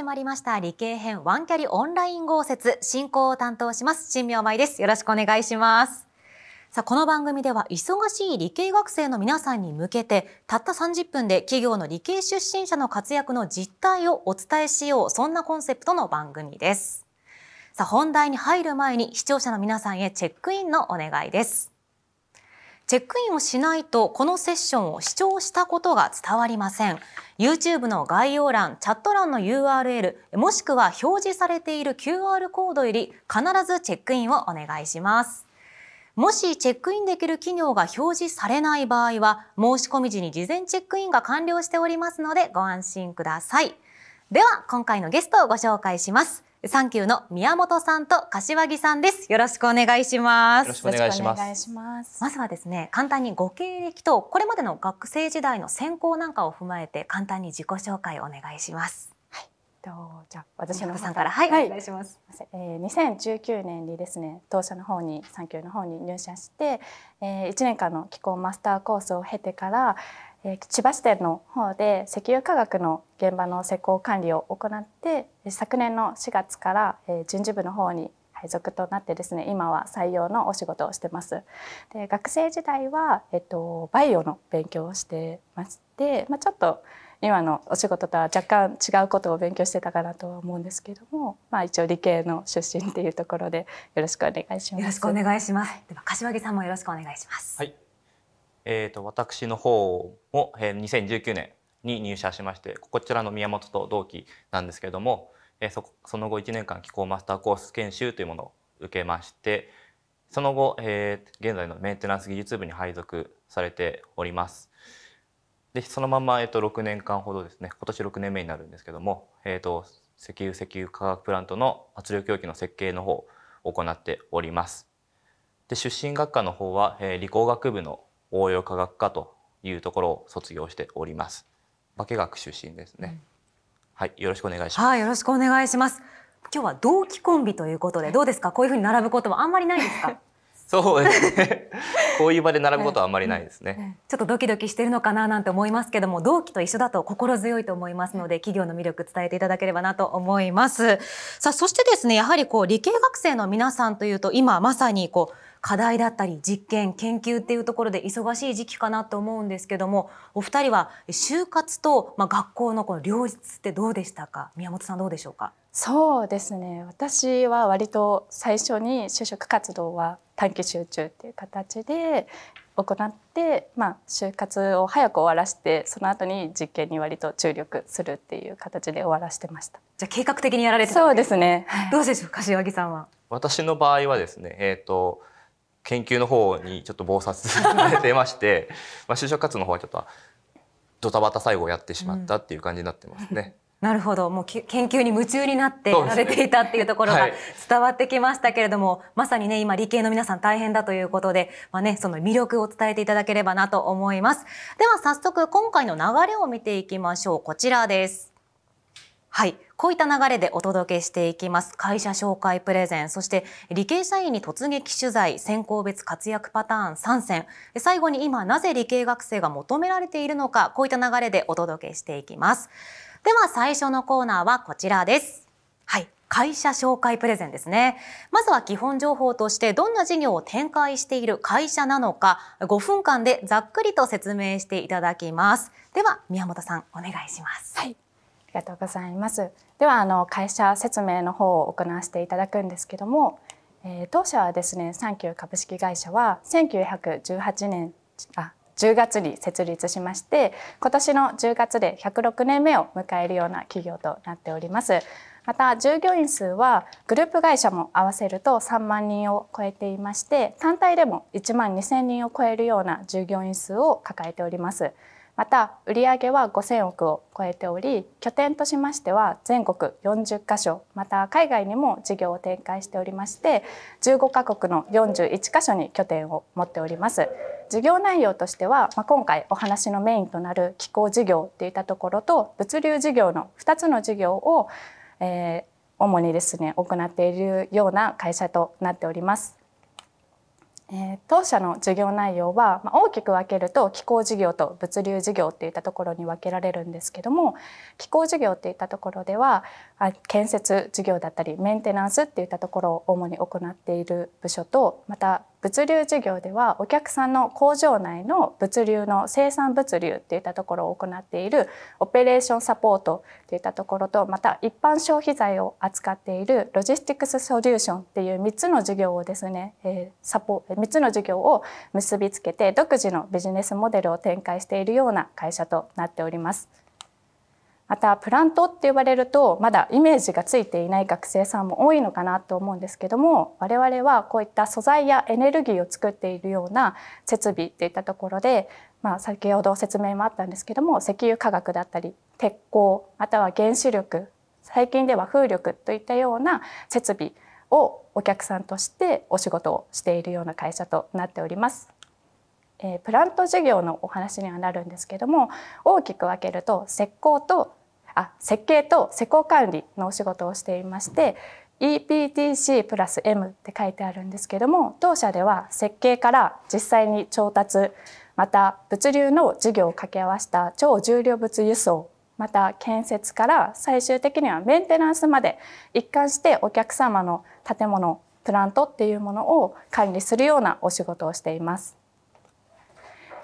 始まりました理系編ワンキャリオンライン豪説進行を担当します新明舞ですよろしくお願いしますさあこの番組では忙しい理系学生の皆さんに向けてたった30分で企業の理系出身者の活躍の実態をお伝えしようそんなコンセプトの番組ですさあ本題に入る前に視聴者の皆さんへチェックインのお願いですチェックインをしないとこのセッションを視聴したことが伝わりません。YouTube の概要欄、チャット欄の URL、もしくは表示されている QR コードより必ずチェックインをお願いします。もしチェックインできる企業が表示されない場合は、申し込み時に事前チェックインが完了しておりますのでご安心ください。では、今回のゲストをご紹介します。サンキューの宮本さんと柏木さんです。よろしくお願いします。よろしくお願いします。まずはですね、簡単にご経歴とこれまでの学生時代の専攻なんかを踏まえて簡単に自己紹介をお願いします。はい。とじゃあ私のさんからはい、はい、お願いします。えー、2019年にですね、当社の方にサンキューの方に入社して、えー、1年間の気候マスターコースを経てから。千葉支店の方で石油化学の現場の施工管理を行って昨年の4月から人事部の方に配属となってですね今は採用のお仕事をしてます。で学生時代は、えっと、バイオの勉強をしてまして、まあ、ちょっと今のお仕事とは若干違うことを勉強してたかなとは思うんですけども、まあ、一応理系の出身っていうところでよろしくお願いします。よろしくお願いします。では柏木さんもよろしくお願いします。はいえーと、私の方も、えー、2019年に入社しましてこちらの宮本と同期なんですけれども、えー、そその後1年間気候マスターコース研修というものを受けましてその後、えー、現在のメンテナンス技術部に配属されております。でそのまま、えーと、6年間ほどですね今年6年目になるんですけども、えーと、と石油石油化学プラントの圧力容器の設計の方を行っております。で出身学科の方は、えー、理工学部の応用科学科というところを卒業しております。化学出身ですね。はい、よろしくお願いします。はい、よろしくお願いします。今日は同期コンビということでどうですかこういうふうに並ぶこともあんまりないですか そうですね こういう場で並ぶことはあんまりないですね、ちょっとドキドキしてるのかななんて思いますけども同期と一緒だと心強いと思いますので企業の魅力伝えていただければなと思いますさあそしてですねやはりこう理系学生の皆さんというと今まさにこう課題だったり実験研究っていうところで忙しい時期かなと思うんですけどもお二人は就活と、まあ、学校のこの両立ってどうでしたか宮本さんどうでしょうかそうですね私は割と最初に就職活動は短期集中っていう形で行って、まあ、就活を早く終わらせてその後に実験に割と注力するっていう形で終わらせてましたじゃあ計画的にやられてそうですね、はい、どうでしょう柏木さんは私の場合はですねえっ、ー、と研究の方にちょっと忙殺されてまして、まあ、就職活動の方はちょっとドタバタ最後やってしまったっていう感じになってますね。うん、なるほどもう研究に夢中になってやられていたっていうところが伝わってきましたけれども、はい、まさにね今理系の皆さん大変だということで、まあね、その魅力を伝えていただければなと思いますでは早速今回の流れを見ていきましょうこちらですはい。こういった流れでお届けしていきます。会社紹介プレゼン、そして理系社員に突撃取材、選考別活躍パターン3選、最後に今なぜ理系学生が求められているのか、こういった流れでお届けしていきます。では最初のコーナーはこちらです。はい。会社紹介プレゼンですね。まずは基本情報としてどんな事業を展開している会社なのか、5分間でざっくりと説明していただきます。では、宮本さん、お願いします。はい。ありがとうございます。ではあの会社説明の方を行わせていただくんですけども、えー、当社はですね、サンキュー株式会社は1918年あ10月に設立しまして、今年の10月で106年目を迎えるような企業となっております。また従業員数はグループ会社も合わせると3万人を超えていまして単体でも1万2,000人を超えるような従業員数を抱えております。また売上は5000億を超えており拠点としましては全国40カ所また海外にも事業を展開しておりまして15カ国の41カ所に拠点を持っております事業内容としては、まあ、今回お話のメインとなる気候事業といったところと物流事業の2つの事業を、えー、主にですね行っているような会社となっておりますえ当社の授業内容は、ま大きく分けると気候事業と物流事業っていったところに分けられるんですけども気候事業っていったところでは建設事業だったりメンテナンスっていったところを主に行っている部署とまた物流事業ではお客さんの工場内の物流の生産物流っていったところを行っているオペレーションサポートっていったところとまた一般消費財を扱っているロジスティクスソリューションっていう3つの事業をですね、えサポ3つの事業を結びつけて独自のビジネスモデルを展開しているような会社となっております。またプラントって言われるとまだイメージがついていない学生さんも多いのかなと思うんですけども我々はこういった素材やエネルギーを作っているような設備っていったところで、まあ、先ほど説明もあったんですけども石油化学だったり鉄鋼または原子力最近では風力といったような設備をお客さんとしてお仕事をしているような会社となっております。えプラント事業のお話にはなるんですけども大きく分けると石膏とあ設計と施工管理のお仕事をしていまして EPTC プラス M って書いてあるんですけども当社では設計から実際に調達また物流の事業を掛け合わせた超重量物輸送また建設から最終的にはメンテナンスまで一貫してお客様の建物プラントっていうものを管理するようなお仕事をしています。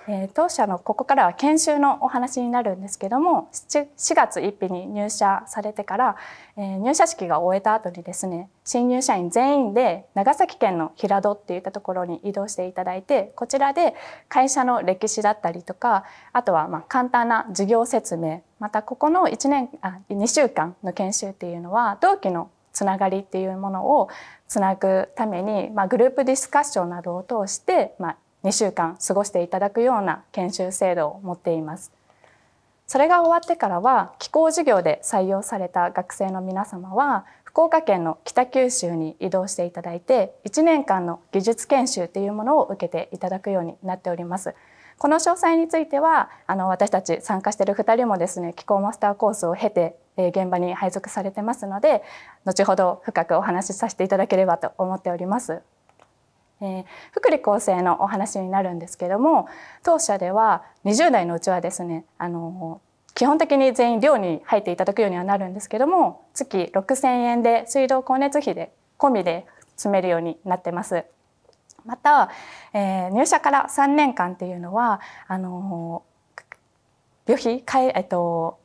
え当社のここからは研修のお話になるんですけども 4, 4月1日に入社されてから、え入社式が終えた後にですね新入社員全員で長崎県の平戸っていったところに移動していただいてこちらで会社の歴史だったりとかあとはまあ簡単な事業説明またここの1年あ2週間の研修っていうのは同期のつながりっていうものをつなぐために、まあ、グループディスカッションなどを通して、まあ、2週間過ごしていただくような研修制度を持っています。それが終わってからは気候授業で採用された学生の皆様は福岡県の北九州に移動していただいて1年間の技術研修というものを受けていただくようになっております。この詳細についてはあの私たち参加している2人もですね気候マスターコースを経て現場に配属されてますので後ほど深くお話しさせていただければと思っております。えー、福利厚生のお話になるんですけども当社では20代のうちはですねあの基本的に全員寮に入っていただくようにはなるんですけども月6,000円で水道光熱費で込みで詰めるようになってます。また、えー、入社から3年間っていうのはあの旅費かえっと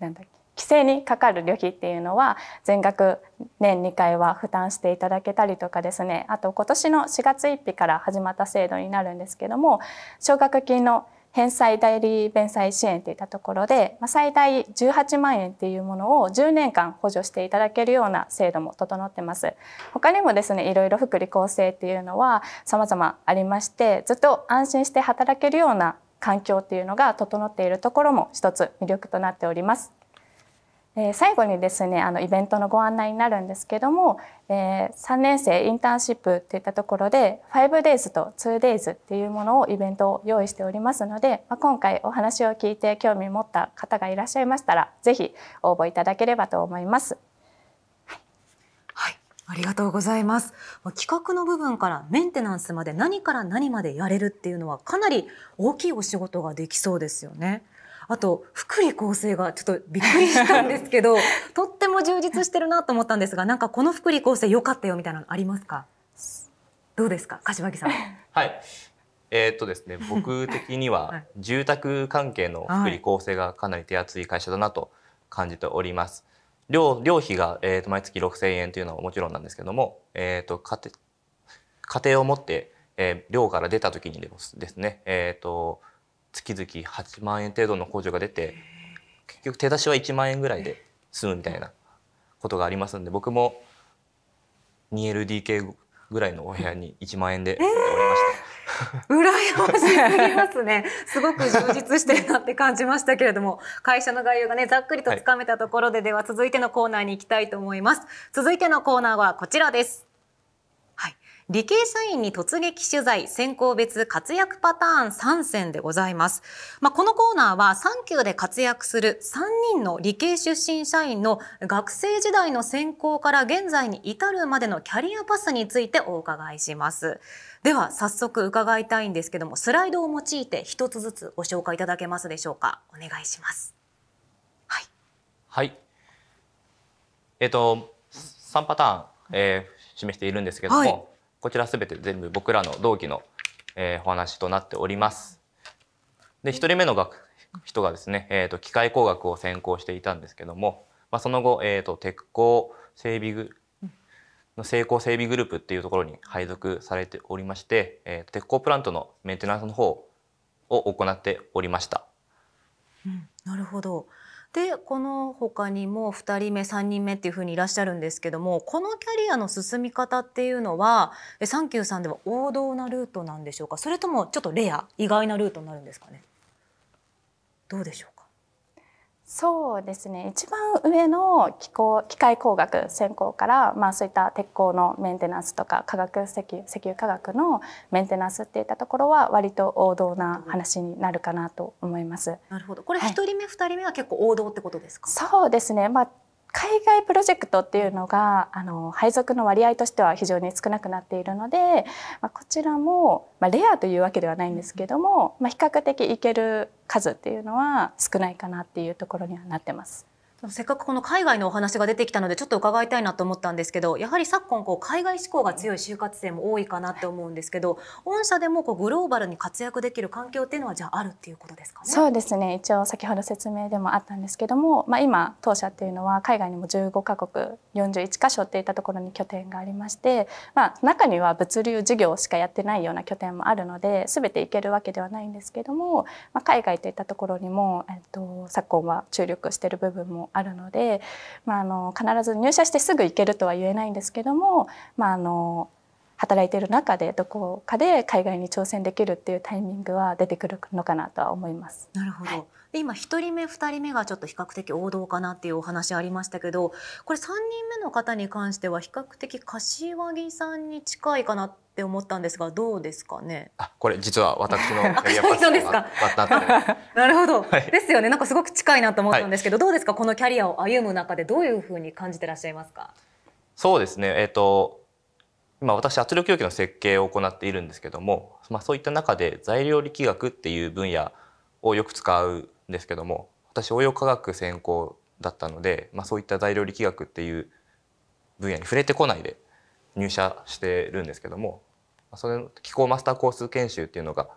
なんだっけ規制にかかる旅費っていうのは全額年2回は負担していただけたりとかですねあと今年の4月1日から始まった制度になるんですけども奨学金の返済代理弁済支援といったところで最大18万円っていうものを10年間補助していただけるような制度も整ってます他にもですねいろいろ福利厚生っていうのは様々ありましてずっと安心して働けるような環境っていうのが整っているところも一つ魅力となっておりますえー、最後にですねあのイベントのご案内になるんですけども、えー、3年生インターンシップといったところで 5days と 2days っていうものをイベントを用意しておりますので、まあ、今回お話を聞いて興味持った方がいらっしゃいましたら是非応募いただければと思います。はい、ありがとうございます企画の部分からメンテナンスまで何から何までやれるっていうのはかなり大きいお仕事ができそうですよね。あと、福利厚生がちょっとびっくりしたんですけど、とっても充実してるなと思ったんですが、なんかこの福利厚生良かったよみたいなのありますかどうですか柏木さん。はい。えー、っとですね、僕的には住宅関係の福利厚生がかなり手厚い会社だなと感じております。寮寮費が、えー、と毎月6,000円というのはもちろんなんですけども、えー、と家庭家庭を持って、えー、寮から出た時にですね、えー、と月々8万円程度の控除が出て結局手出しは1万円ぐらいで済むみたいなことがありますので僕も 2LDK ぐらいのお部屋に1万円でおました。羨ましすぎますね。すごく充実してるなって感じましたけれども、会社の概要がね、ざっくりとつかめたところで、では続いてのコーナーに行きたいと思います。続いてのコーナーはこちらです。理系社員に突撃取材選考別活躍パターン3選でございます。まあ、このコーナーは3級で活躍する3人の理系出身社員の学生時代の選考から現在に至るまでのキャリアパスについてお伺いします。では早速伺いたいんですけどもスライドを用いて一つずつご紹介いただけますでしょうか。お願いします。はい。はい。えっと3パターン、えー、示しているんですけども、はいこちら全て全部僕らの同期の、えー、お話となっております。で、1人目の学人がですね、えーと、機械工学を専攻していたんですけども、まあ、その後、えーと、鉄鋼整備グの成功整備グループっていうところに配属されておりまして、えー、鉄鋼プラントのメンテナンスの方を行っておりました。うん、なるほど。でこの他にも2人目3人目っていうふうにいらっしゃるんですけどもこのキャリアの進み方っていうのはサンキューさんでは王道なルートなんでしょうかそれともちょっとレア意外なルートになるんですかねどうでしょうそうですね一番上の機構機械工学専攻から、まあ、そういった鉄鋼のメンテナンスとか化学石油石油化学のメンテナンスっていったところは割と王道な話になるかなと思います。なるほどこれ1人目、はい、2人目は結構王道ってことですかそうですね、まあ海外プロジェクトっていうのがあの配属の割合としては非常に少なくなっているので、まあ、こちらも、まあ、レアというわけではないんですけども、まあ、比較的いける数っていうのは少ないかなっていうところにはなってます。せっかくこの海外のお話が出てきたのでちょっと伺いたいなと思ったんですけどやはり昨今こう海外志向が強い就活生も多いかなって思うんですけど御社でもこうグローバルに活躍できる環境っていうのはじゃああるっていうことですかねそうですね一応先ほど説明でもあったんですけども、まあ、今当社っていうのは海外にも15カ国41カ所っていったところに拠点がありまして、まあ、中には物流事業しかやってないような拠点もあるので全て行けるわけではないんですけども、まあ、海外といったところにも、えっと、昨今は注力してる部分もあるので、まあ、あの必ず入社してすぐ行けるとは言えないんですけども、まあ、あの働いている中でどこかで海外に挑戦できるっていうタイミングは出てくるのかなとは思います。なるほど、はい今1人目2人目がちょっと比較的王道かなっていうお話ありましたけどこれ3人目の方に関しては比較的柏木さんに近いかなって思ったんですがどうですかねあこれ実は私のキャリアなるほど、はい、ですよねなんかすごく近いなと思ったんですけど、はい、どうですかこのキャリアを歩む中でどういうふうに感じてらっしゃいますかそうですねえっ、ー、と今私圧力容器の設計を行っているんですけども、まあ、そういった中で材料力学っていう分野をよく使うですけども私応用科学専攻だったので、まあ、そういった材料力学っていう分野に触れてこないで入社してるんですけどもそれの気候マスターコース研修っていうのが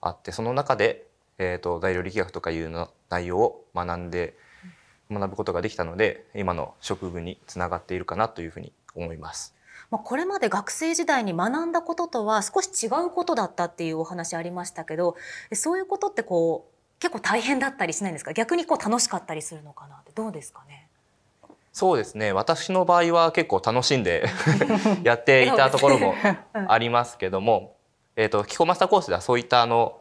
あってその中で、えーと、材料力学とかいうの内容を学んで学ぶことができたので今の職務につながっているかなというふうに思います。まあ、これまで学生時代に学んだこととは少し違うことだったっていうお話ありましたけどそういうことってこう結構大変だったりしないんですか逆にこう楽しかったりするのかなってどうですかねそうですね私の場合は結構楽しんで やっていたところも ありますけども、えーと、とキマスターコースではそういったあの、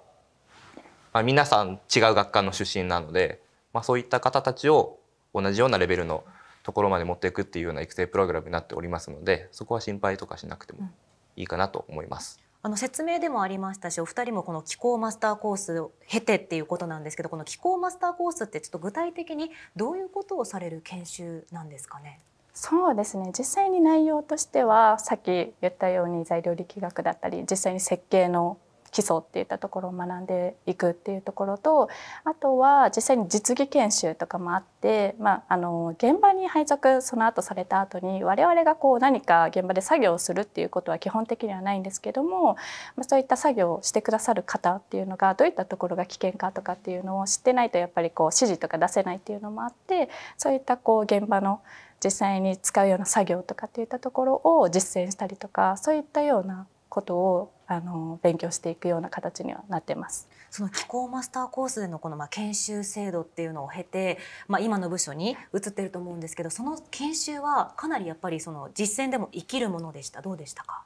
まあ、皆さん違う学科の出身なので、まあ、そういった方たちを同じようなレベルのところまで持っていくっていうような育成プログラムになっておりますのでそこは心配とかしなくてもいいかなと思います。あの説明でもありましたしお二人もこの気候マスターコースを経てっていうことなんですけどこの気候マスターコースってちょっと具体的にどういうことをされる研修なんですかねそうですね実際に内容としてはさっき言ったように材料力学だったり実際に設計の基礎っていったところを学んでいくっていうところとあとは実際に実技研修とかもあって、まあ、あの現場に配属その後された後に我々がこう何か現場で作業をするっていうことは基本的にはないんですけども、まあ、そういった作業をしてくださる方っていうのがどういったところが危険かとかっていうのを知ってないとやっぱりこう指示とか出せないっていうのもあってそういったこう現場の実際に使うような作業とかっていったところを実践したりとかそういったようなことをあの勉強していくような形にはなってます。その気候マスターコースでのこのまあ研修制度っていうのを経て、まあ、今の部署に移ってると思うんですけどその研修はかなりやっぱりその実践でも生きるものでしたどうでしたか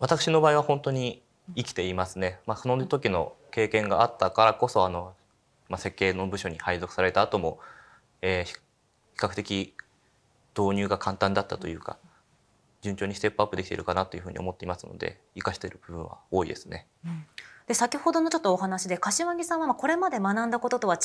私の場合は本当に生きていますね、まあ、その時の経験があったからこそあの、まあ、設計の部署に配属された後も、えー、比較的導入が簡単だったというか。うん順調にステップアップできているかなというふうに思っていますので活かしている部分は多いですね。うん、で先ほどのちょっとお話で柏木さんはこれまで学んだこととは違う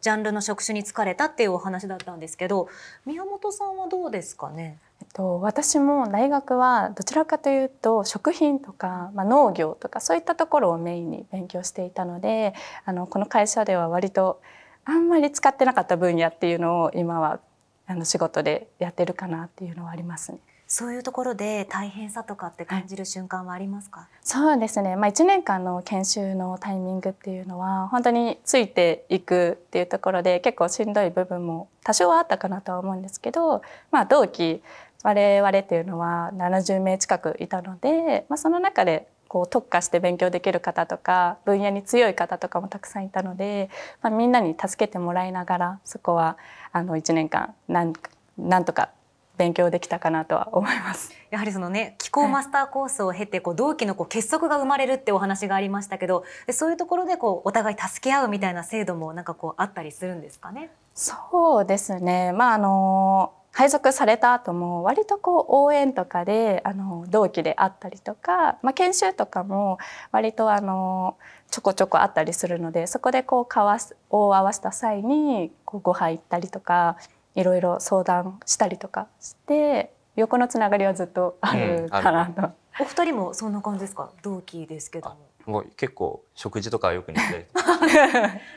ジャンルの職種に就れたっていうお話だったんですけど宮本さんはどうですかねえっと、私も大学はどちらかというと食品とか、まあ、農業とかそういったところをメインに勉強していたのであのこの会社では割とあんまり使ってなかった分野っていうのを今はあの仕事でやってるかなっていうのはありますね。そういうところで大変さとかって感じる瞬間はありますか、はい、そうですね、まあ、1年間の研修のタイミングっていうのは本当についていくっていうところで結構しんどい部分も多少はあったかなとは思うんですけど、まあ、同期我々っていうのは70名近くいたので、まあ、その中でこう特化して勉強できる方とか分野に強い方とかもたくさんいたので、まあ、みんなに助けてもらいながらそこはあの1年間なんなんとか勉強できたかなとは思います。やはりそのね気候マスターコースを経てこう同期のこう結束が生まれるってお話がありましたけどで、そういうところでこうお互い助け合うみたいな制度もなんかこうあったりするんですかねそうですね、まあ、あの配属された後も割とこう応援とかであの同期であったりとか、まあ、研修とかも割とあのちょこちょこあったりするのでそこでこうわす、を合わせた際にこうご飯行ったりとかいろいろ相談したりとかして横のつながりはずっとあるかなと、うん、お二人もそんな感じですか同期ですけどもう結構食事とかよく似て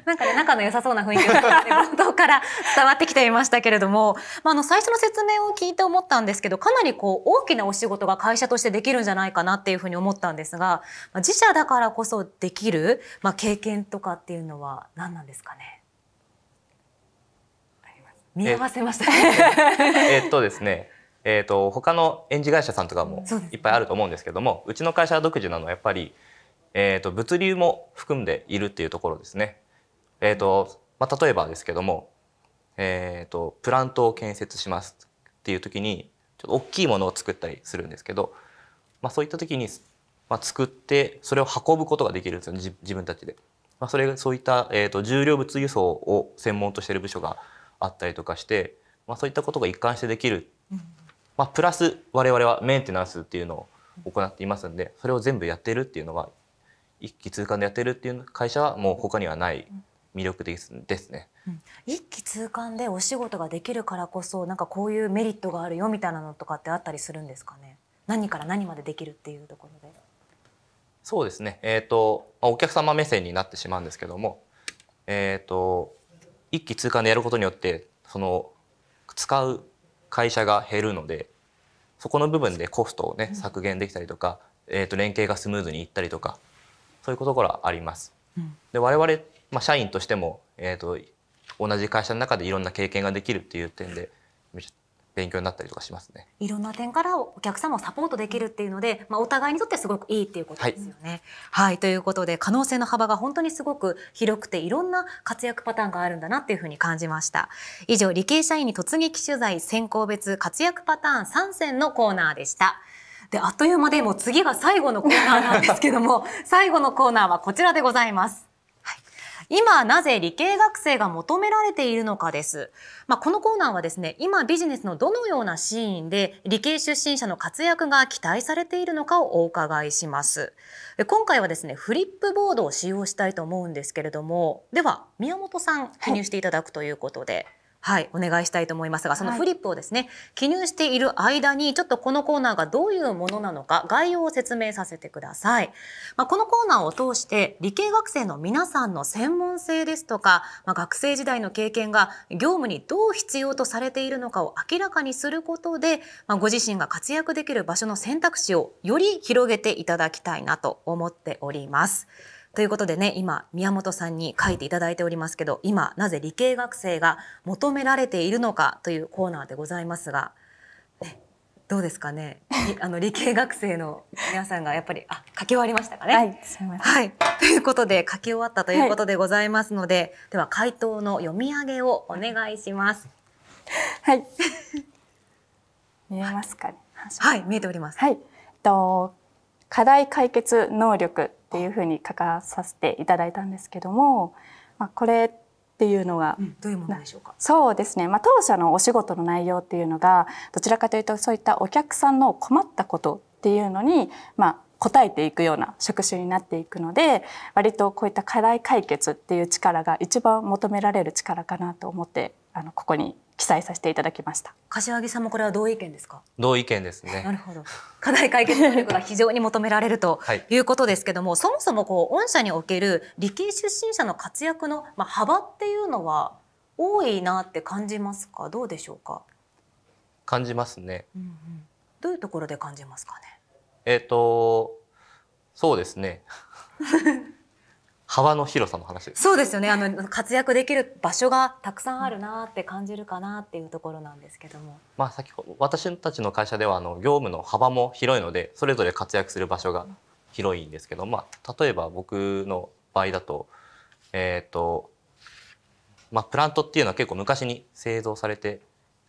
なんかね仲の良さそうな雰囲気が、ね、冒頭から伝わってきていましたけれども、まあ、あの最初の説明を聞いて思ったんですけどかなりこう大きなお仕事が会社としてできるんじゃないかなっていうふうに思ったんですが、まあ、自社だからこそできる、まあ、経験とかっていうのは何なんですかね見合わせました、ね、えっとですねえーと、と他の演じ会社さんとかもいっぱいあると思うんですけどもうちの会社独自なのはやっぱり、えーと、と物流も含んでいるっていうところですね。えーとまあ、例えばですけども、えーと、とプラントを建設しますっていう時にちょっと大きいものを作ったりするんですけど、まあ、そういった時に、まあ、作ってそれを運ぶことができるんですよね自分たちで。まあ、それがそういった、えー、と重量物輸送を専門としてる部署があったりとかして、まあ、そういったことが一貫してできる、まあ、プラス我々はメンテナンスっていうのを行っていますんでそれを全部やってるっていうのは一気通貫でやってるっていう会社はもう他にはない魅力的ですね、一気通貫でお仕事ができるからこそなんかこういうメリットがあるよみたいなのとかってあったりするんですかね何から何までできるっていうところで。そうですね、えーとお客様目線になってしまうんですけども、えーと一気通貫でやることによってその使う会社が減るのでそこの部分でコストをね削減できたりとか、えー、と連携がスムーズにいったりとかそういうことからあります。で我々、まあ、社員としても、えー、と同じ会社の中でいろんな経験ができるっていう点で勉強になったりとかしますね。いろんな点からお客様をサポートできるっていうので、まあ、お互いにとってすごくいいっていうことですよね。はい、はい、ということで可能性の幅が本当にすごく広くていろんな活躍パターンがあるんだなっていうふうに感じました。以上理系社員に突撃取材選考別活躍パターン3選のコーナーでした。であっという間でもう次が最後のコーナーなんですけども 最後のコーナーはこちらでございます。今なぜ理系学生が求められているのかです。まあ、このコーナーはですね、今ビジネスのどのようなシーンで理系出身者の活躍が期待されているのかをお伺いします。今回はですね、フリップボードを使用したいと思うんですけれども、では宮本さん記入していただくということで。はいはい、お願いしたいと思いますが、そのフリップをですね、はい、記入している間に、ちょっとこのコーナーがどういうものなのか、概要を説明させてください。まあ、このコーナーを通して、理系学生の皆さんの専門性ですとか、まあ、学生時代の経験が業務にどう必要とされているのかを明らかにすることで、まあ、ご自身が活躍できる場所の選択肢をより広げていただきたいなと思っております。ということでね、今、宮本さんに書いていただいておりますけど、今、なぜ理系学生が求められているのかというコーナーでございますが、どうですかね あの、理系学生の皆さんがやっぱり、あ、書き終わりましたかね。はい、すみません。はい。ということで、書き終わったということでございますので、はい、では回答の読み上げをお願いします。はい。見えますかね。はい、見えております。はい。えっと、課題解決能力っていうふうに書かさせていただいたんですけども、まあ、これっていうのが、うん、どういうものでしょうかそうですね、まあ、当社のお仕事の内容っていうのがどちらかというとそういったお客さんの困ったことっていうのに、まあ、答えていくような職種になっていくので割とこういった課題解決っていう力が一番求められる力かなと思ってあのここに記載させていただきました柏木さんもこれは同意見ですか同意見ですねなるほど課題解決能力が非常に求められるということですけども、はい、そもそもこう御社における理系出身者の活躍のまあ幅っていうのは多いなって感じますかどうでしょうか感じますね、うんうん、どういうところで感じますかねえっ、ー、とそうですね 幅の広さの話そうですよねあの活躍できる場所がたくさんあるなって感じるかなっていうところなんですけども、まあ、先ほど私たちの会社ではあの業務の幅も広いのでそれぞれ活躍する場所が広いんですけど、まあ、例えば僕の場合だと,、えーとまあ、プラントっていうのは結構昔に製造されて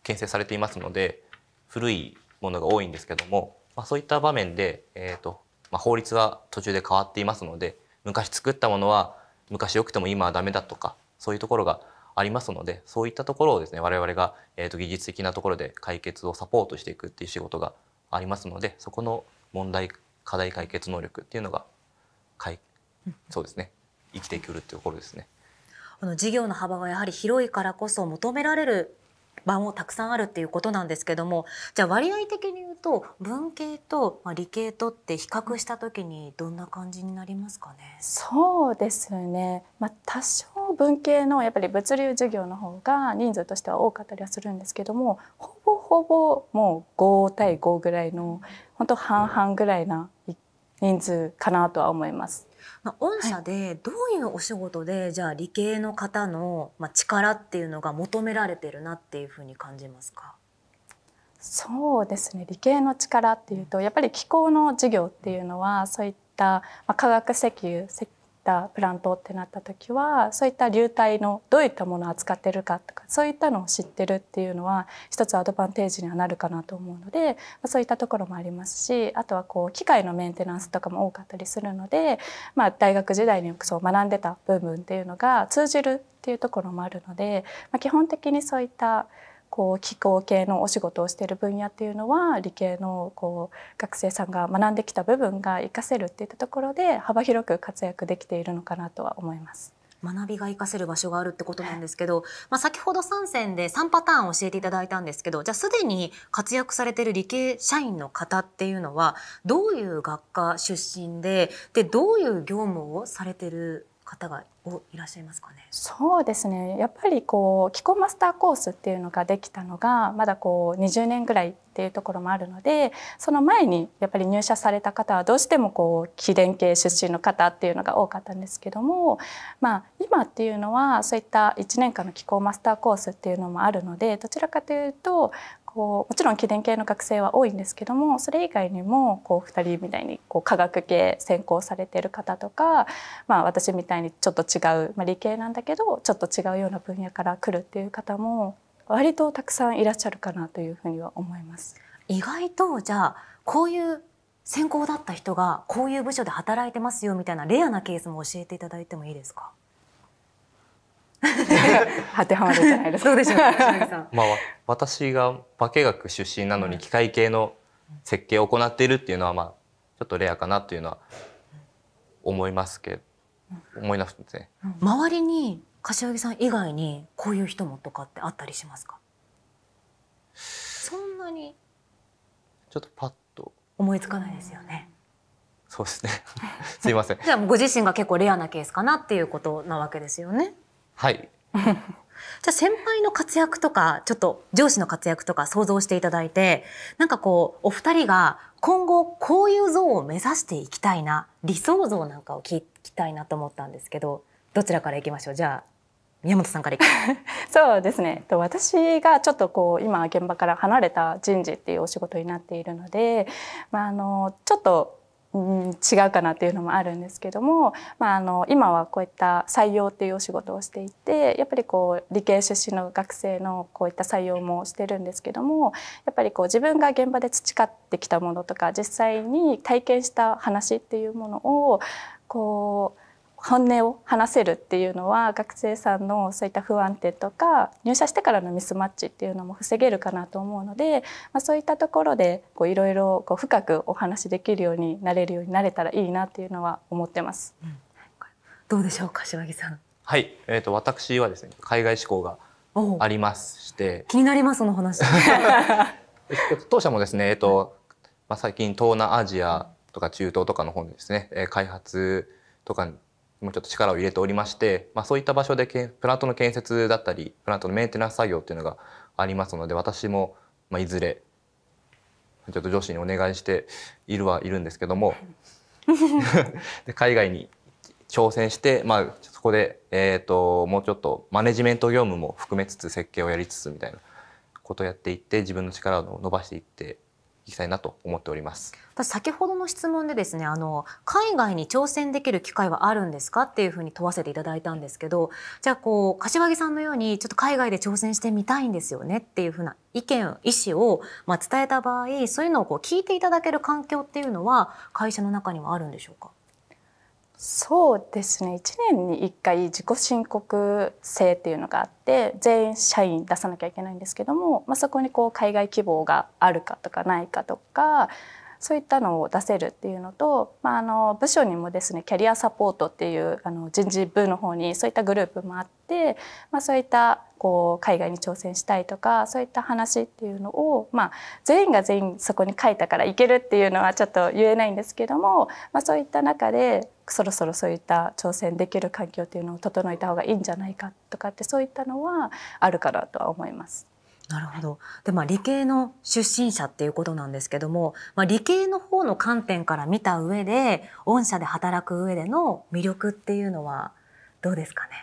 建設されていますので古いものが多いんですけども、まあ、そういった場面で、えーとまあ、法律は途中で変わっていますので。昔作ったものは昔良くても今はダメだとかそういうところがありますのでそういったところをですね我々が、えー、と技術的なところで解決をサポートしていくっていう仕事がありますのでそこの問題課題解決能力っていうのがかいそうですね生きてくるっていうところですね。あの事業の幅がやはり広いからこそ求められる場もたくさんあるっていうことなんですけどもじゃあ割合的に言うと文系と理系とって比較した時にどんな感じになりますかねそうですね、まあ、多少文系のやっぱり物流授業の方が人数としては多かったりはするんですけどもほぼほぼもう5対5ぐらいの本当半々ぐらいな人数かなとは思います。まあ、御社でどういうお仕事で、はい、じゃあ理系の方の、まあ、力っていうのが求められてるなっていうふうに感じますかそうですね理系の力っていうとやっぱり気候の事業っていうのはそういった、まあ、化学石油石ったプラントってなった時はそういった流体のどういったものを扱ってるかとかそういったのを知ってるっていうのは一つアドバンテージにはなるかなと思うのでそういったところもありますしあとはこう機械のメンテナンスとかも多かったりするので、まあ、大学時代にそう学んでた部分っていうのが通じるっていうところもあるので、まあ、基本的にそういったこう気候系のお仕事をしている分野っていうのは理系のこう学生さんが学んできた部分が活かせるっていったところで幅広く活躍できているのかなとは思います。学びが活かせる場所があるってことなんですけど、まあ、先ほど3選で3パターン教えていただいたんですけどじゃあすでに活躍されてる理系社員の方っていうのはどういう学科出身ででどういう業務をされてる方がをいらっしゃいますかねそうですねやっぱりこう気候マスターコースっていうのができたのがまだこう20年ぐらいっていうところもあるのでその前にやっぱり入社された方はどうしてもこう貴殿系出身の方っていうのが多かったんですけども、まあ、今っていうのはそういった1年間の気候マスターコースっていうのもあるのでどちらかというとこうもちろん気電系の学生は多いんですけどもそれ以外にもこう2人みたいにこう科学系専攻されてる方とか、まあ、私みたいにちょっと違う、まあ、理系なんだけどちょっと違うような分野から来るっていう方も割とたくさんいらっしゃるかなというふうには思います。意外とじゃあこういう専攻だった人がこういう部署で働いてますよみたいなレアなケースも教えていただいてもいいですか 当てはまるじゃないですか。うでしょう まあ私が化学出身なのに機械系の設計を行っているっていうのはまあちょっとレアかなというのは思いますけど。思い出すんですね。周りに柏木さん以外にこういう人もとかってあったりしますかそんなにちょっとパッと思いつかないですよね。そうですね すいません。じゃあご自身が結構レアなケースかなっていうことなわけですよね。はい。じゃあ先輩の活躍とかちょっと上司の活躍とか想像していただいてなんかこうお二人が今後こういう像を目指していきたいな理想像なんかを聞きたいなと思ったんですけどどちらからいきましょうじゃあ宮本さんから そうですね私がちょっとこう今現場から離れた人事っていうお仕事になっているので、まあ、あのちょっとうん、違うかなっていうのもあるんですけども、まあ、あの今はこういった採用っていうお仕事をしていてやっぱりこう理系出身の学生のこういった採用もしてるんですけどもやっぱりこう自分が現場で培ってきたものとか実際に体験した話っていうものをこう本音を話せるっていうのは学生さんのそういった不安定とか入社してからのミスマッチっていうのも防げるかなと思うので、まあ、そういったところでいろいろ深くお話しできるようになれるようになれたらいいなっていうのは思ってます。うん、どうでしょう柏木さん。はい、えっ、ー、と私はですね海外志向がありまして気になりますその話。当社もですねえっ、ー、と、まあ最近東南アジアとか中東とかの方でですね開発とかもうちょっと力を入れておりまして、まあ、そういった場所でプラントの建設だったりプラントのメンテナンス作業っていうのがありますので私も、まあ、いずれちょっと上司にお願いしているはいるんですけどもで海外に挑戦して、まあ、そこで、えーと、ともうちょっとマネジメント業務も含めつつ設計をやりつつみたいなことをやっていって自分の力を伸ばしていっていきたいなと思っております先ほどの質問でですねあの海外に挑戦できる機会はあるんですかっていうふうに問わせていただいたんですけどじゃあこう柏木さんのようにちょっと海外で挑戦してみたいんですよねっていうふうな意見意思をまあ伝えた場合そういうのをこう聞いていただける環境っていうのは会社の中にはあるんでしょうかそうですね1年に1回自己申告制っていうのがあって全員社員出さなきゃいけないんですけども、まあ、そこにこう海外希望があるかとかないかとかそういったのを出せるっていうのと、まあ、あの部署にもですねキャリアサポートっていうあの人事部の方にそういったグループもあって、まあ、そういったこう海外に挑戦したいとかそういった話っていうのを、まあ、全員が全員そこに書いたからいけるっていうのはちょっと言えないんですけども、まあ、そういった中でそろそろそういった挑戦できる環境っていうのを整えた方がいいんじゃないかとかってそういったのはあるからとは思います。なるほどで、まあ、理系の出身者っていうことなんですけども、まあ、理系の方の観点から見た上で御社で働く上での魅力っていうのはどうですかね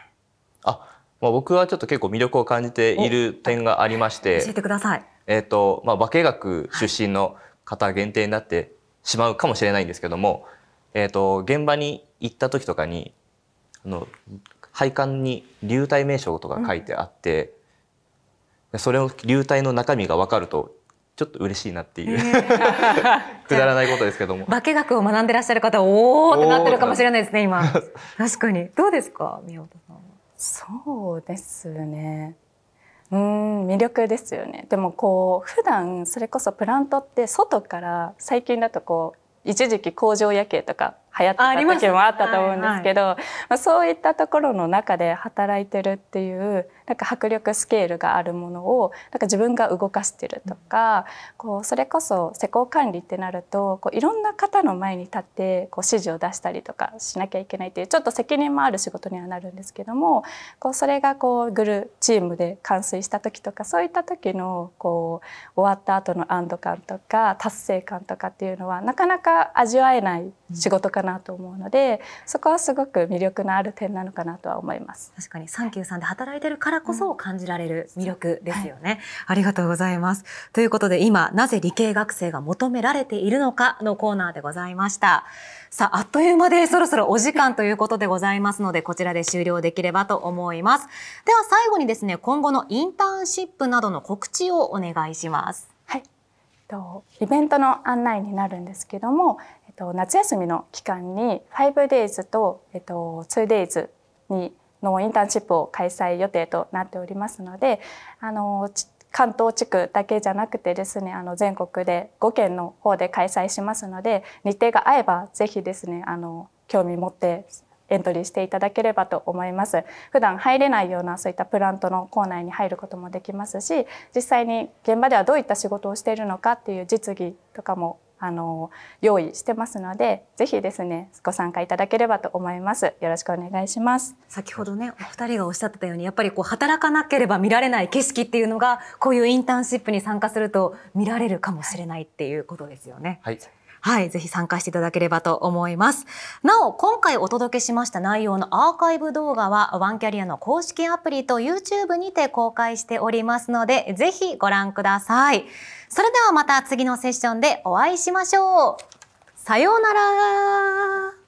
あ、まあ、僕はちょっと結構魅力を感じている点がありまして教えてください、えーとまあ、化学出身の方限定になってしまうかもしれないんですけども、はいえーと、現場に行った時とかにあの配管に流体名称とか書いてあって、うん、それを流体の中身が分かるとちょっと嬉しいなっていう、えー、くだらないことですけども化学を学んでらっしゃる方おおってなってるかもしれないですね今 確かにどうですか宮本さんそうですねうん魅力ですよねでもこう普段それこそプラントって外から最近だとこう一時期工場夜景とか流行ってた時もあったと思うんですけどそういったところの中で働いてるっていうなんか迫力スケールがあるものをなんか自分が動かしてるとか、こうそれこそ施工管理ってなるとこういろんな方の前に立ってこう指示を出したりとかしなきゃいけないっていうちょっと責任もある仕事にはなるんですけどもこうそれがこうグルチームで完遂した時とかそういった時のこう終わった後の安堵感とか達成感とかっていうのはなかなか味わえない仕事かなと思うので、そこはすごく魅力のある点なのかなとは思います。確かにーさんで働いてるからこそ感じられる魅力ですよね、はい、ありがとうございます。ということで今、なぜ理系学生が求められているのかのコーナーでございました。さあ、あっという間でそろそろお時間ということでございますので、こちらで終了できればと思います。では最後にですね、今後のインターンシップなどの告知をお願いします。はい。イベントの案内になるんですけども、えっと、夏休みの期間に 5days と、えっと、2days にのインターンシップを開催予定となっておりますのであの関東地区だけじゃなくてですねあの全国で5県の方で開催しますので日程が合えばぜひですねあの興味持ってエントリーしていただければと思います普段入れないようなそういったプラントの構内に入ることもできますし実際に現場ではどういった仕事をしているのかっていう実技とかもあの用意してますので、ぜひですねご参加いただければと思います。よろしくお願いします。先ほどねお二人がおっしゃってたように、やっぱりこう働かなければ見られない景色っていうのがこういうインターンシップに参加すると見られるかもしれないっていうことですよね。はい。はい、ぜひ参加していただければと思います。なお、今回お届けしました内容のアーカイブ動画は、ワンキャリアの公式アプリと YouTube にて公開しておりますので、ぜひご覧ください。それではまた次のセッションでお会いしましょう。さようなら。